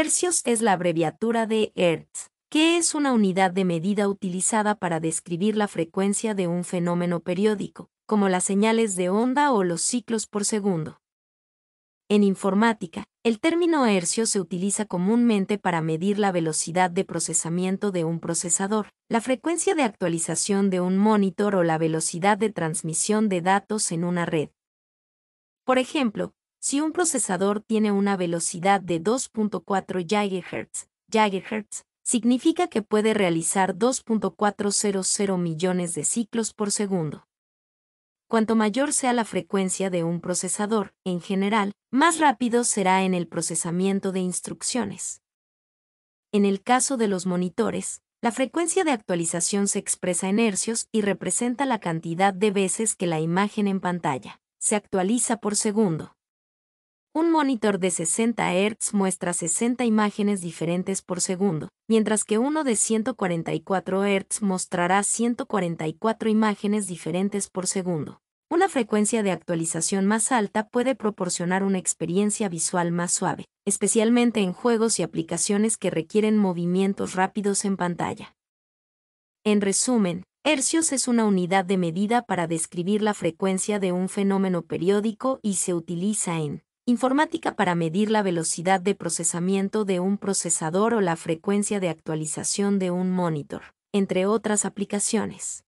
Hercios es la abreviatura de Hertz, que es una unidad de medida utilizada para describir la frecuencia de un fenómeno periódico, como las señales de onda o los ciclos por segundo. En informática, el término hercio se utiliza comúnmente para medir la velocidad de procesamiento de un procesador, la frecuencia de actualización de un monitor o la velocidad de transmisión de datos en una red. Por ejemplo, si un procesador tiene una velocidad de 2.4 GHz, significa que puede realizar 2.400 millones de ciclos por segundo. Cuanto mayor sea la frecuencia de un procesador, en general, más rápido será en el procesamiento de instrucciones. En el caso de los monitores, la frecuencia de actualización se expresa en hercios y representa la cantidad de veces que la imagen en pantalla se actualiza por segundo. Un monitor de 60 Hz muestra 60 imágenes diferentes por segundo, mientras que uno de 144 Hz mostrará 144 imágenes diferentes por segundo. Una frecuencia de actualización más alta puede proporcionar una experiencia visual más suave, especialmente en juegos y aplicaciones que requieren movimientos rápidos en pantalla. En resumen, Hercios es una unidad de medida para describir la frecuencia de un fenómeno periódico y se utiliza en informática para medir la velocidad de procesamiento de un procesador o la frecuencia de actualización de un monitor, entre otras aplicaciones.